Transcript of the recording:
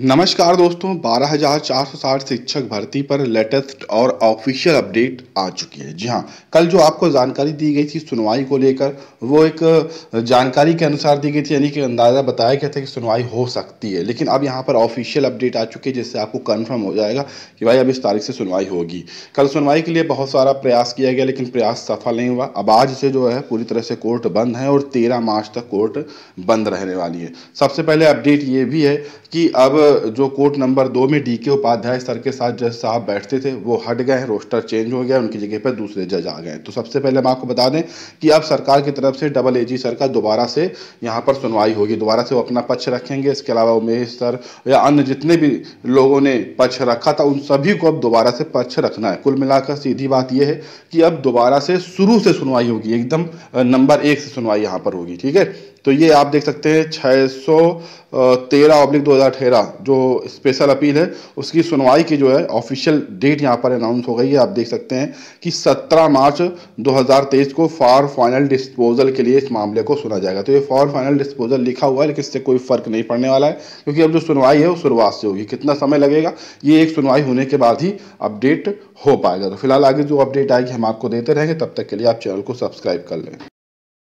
नमस्कार दोस्तों 12,460 शिक्षक भर्ती पर लेटेस्ट और ऑफिशियल अपडेट आ चुकी है जी हाँ कल जो आपको जानकारी दी गई थी सुनवाई को लेकर वो एक जानकारी के अनुसार दी गई थी यानी कि अंदाज़ा बताया गया था कि सुनवाई हो सकती है लेकिन अब यहाँ पर ऑफिशियल अपडेट आ चुकी है जिससे आपको कन्फर्म हो जाएगा कि भाई अब इस तारीख से सुनवाई होगी कल सुनवाई के लिए बहुत सारा प्रयास किया गया लेकिन प्रयास सफल नहीं हुआ अब आज से जो है पूरी तरह से कोर्ट बंद है और तेरह मार्च तक कोर्ट बंद रहने वाली है सबसे पहले अपडेट ये भी है कि अब जो कोर्ट नंबर दो में डीके उपाध्याय सर के साथ जज साहब बैठते थे वो हट गए हैं रोस्टर चेंज हो गया उनकी जगह पर दूसरे जज आ गए तो सबसे पहले हम आपको बता दें कि अब सरकार की तरफ से डबल एजी सर का दोबारा से यहाँ पर सुनवाई होगी दोबारा से वो अपना पक्ष रखेंगे इसके अलावा उमेश सर या अन्य जितने भी लोगों ने पक्ष रखा था उन सभी को अब दोबारा से पक्ष रखना है कुल मिलाकर सीधी बात यह है कि अब दोबारा से शुरू से सुनवाई होगी एकदम नंबर एक से सुनवाई यहाँ पर होगी ठीक है तो ये आप देख सकते हैं छः सौ तेरह ऑब्लिक दो हज़ार अठारह जो स्पेशल अपील है उसकी सुनवाई की जो है ऑफिशियल डेट यहाँ पर अनाउंस हो गई है आप देख सकते हैं कि 17 मार्च 2023 को फॉर फाइनल डिस्पोजल के लिए इस मामले को सुना जाएगा तो ये फॉर फाइनल डिस्पोजल लिखा हुआ है लेकिन इससे कोई फर्क नहीं पड़ने वाला है क्योंकि अब जो सुनवाई है वो शुरुआत से होगी कितना समय लगेगा ये एक सुनवाई होने के बाद ही अपडेट हो पाएगा तो फिलहाल आगे जो अपडेट आएगी हम आपको देते रहेंगे तब तक के लिए आप चैनल को सब्सक्राइब कर लें